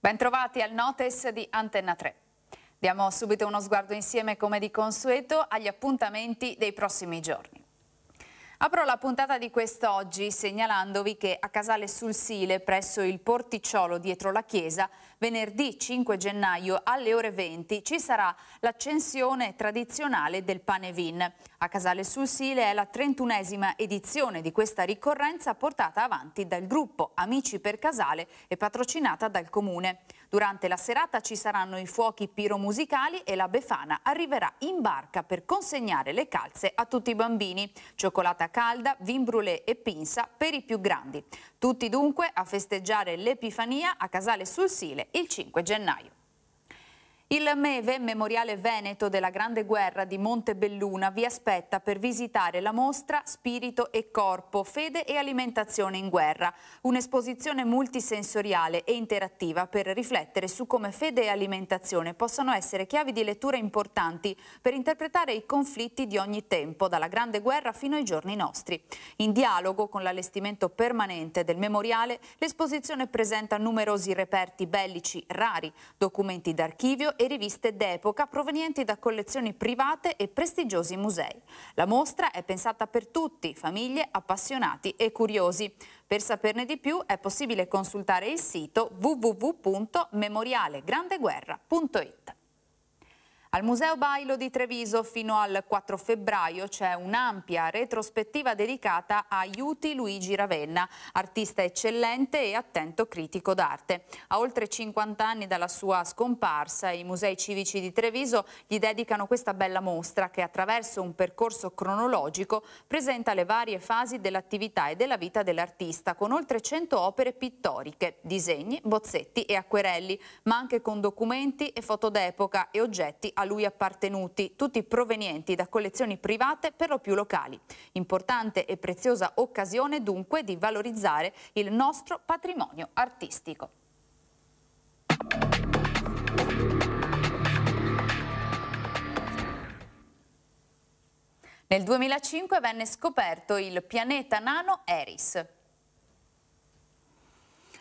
Bentrovati al Notes di Antenna 3. Diamo subito uno sguardo insieme, come di consueto, agli appuntamenti dei prossimi giorni. Apro la puntata di quest'oggi segnalandovi che a Casale sul Sile, presso il porticciolo dietro la chiesa, venerdì 5 gennaio alle ore 20 ci sarà l'accensione tradizionale del pane vin. A Casale sul Sile è la 31esima edizione di questa ricorrenza portata avanti dal gruppo Amici per Casale e patrocinata dal Comune. Durante la serata ci saranno i fuochi piromusicali e la Befana arriverà in barca per consegnare le calze a tutti i bambini. Cioccolata calda, vin Vimbrulé e Pinsa per i più grandi. Tutti dunque a festeggiare l'Epifania a Casale Sulsile il 5 gennaio. Il Meve, memoriale veneto della Grande Guerra di Montebelluna, vi aspetta per visitare la mostra Spirito e Corpo, Fede e Alimentazione in Guerra, un'esposizione multisensoriale e interattiva per riflettere su come fede e alimentazione possano essere chiavi di lettura importanti per interpretare i conflitti di ogni tempo, dalla Grande Guerra fino ai giorni nostri. In dialogo con l'allestimento permanente del memoriale, l'esposizione presenta numerosi reperti bellici rari, documenti d'archivio e riviste d'epoca provenienti da collezioni private e prestigiosi musei. La mostra è pensata per tutti, famiglie, appassionati e curiosi. Per saperne di più è possibile consultare il sito www.memorialegrandeguerra.it. Al Museo Bailo di Treviso fino al 4 febbraio c'è un'ampia retrospettiva dedicata a Iuti Luigi Ravenna, artista eccellente e attento critico d'arte. A oltre 50 anni dalla sua scomparsa, i musei civici di Treviso gli dedicano questa bella mostra che attraverso un percorso cronologico presenta le varie fasi dell'attività e della vita dell'artista con oltre 100 opere pittoriche, disegni, bozzetti e acquerelli, ma anche con documenti e foto d'epoca e oggetti a lui appartenuti, tutti provenienti da collezioni private per lo più locali. Importante e preziosa occasione dunque di valorizzare il nostro patrimonio artistico. Nel 2005 venne scoperto il pianeta nano Eris.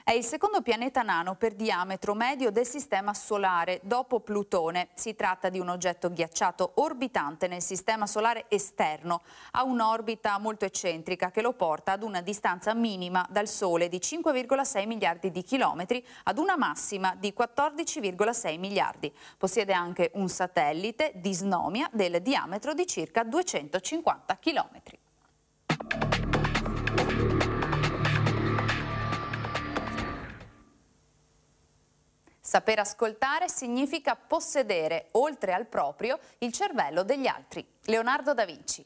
È il secondo pianeta nano per diametro medio del Sistema Solare, dopo Plutone. Si tratta di un oggetto ghiacciato orbitante nel Sistema Solare esterno. Ha un'orbita molto eccentrica che lo porta ad una distanza minima dal Sole di 5,6 miliardi di chilometri ad una massima di 14,6 miliardi. Possiede anche un satellite, Disnomia, del diametro di circa 250 chilometri. Saper ascoltare significa possedere, oltre al proprio, il cervello degli altri. Leonardo da Vinci.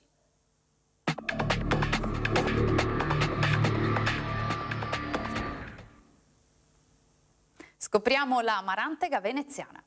Scopriamo la marantega veneziana.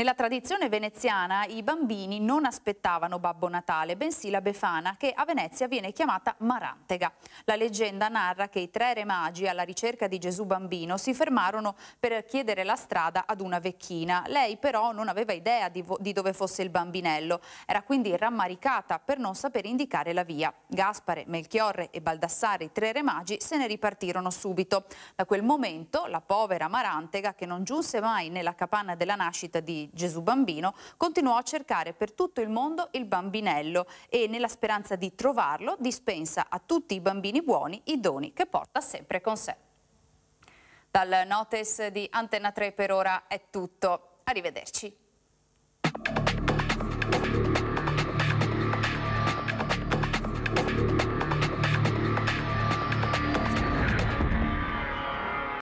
Nella tradizione veneziana i bambini non aspettavano Babbo Natale, bensì la Befana, che a Venezia viene chiamata Marantega. La leggenda narra che i tre re magi alla ricerca di Gesù bambino si fermarono per chiedere la strada ad una vecchina. Lei però non aveva idea di, di dove fosse il bambinello, era quindi rammaricata per non saper indicare la via. Gaspare, Melchiorre e Baldassare, i tre re magi, se ne ripartirono subito. Da quel momento la povera Marantega, che non giunse mai nella capanna della nascita di Gesù Bambino, continuò a cercare per tutto il mondo il bambinello e nella speranza di trovarlo dispensa a tutti i bambini buoni i doni che porta sempre con sé. Dal Notes di Antenna 3 per ora è tutto. Arrivederci.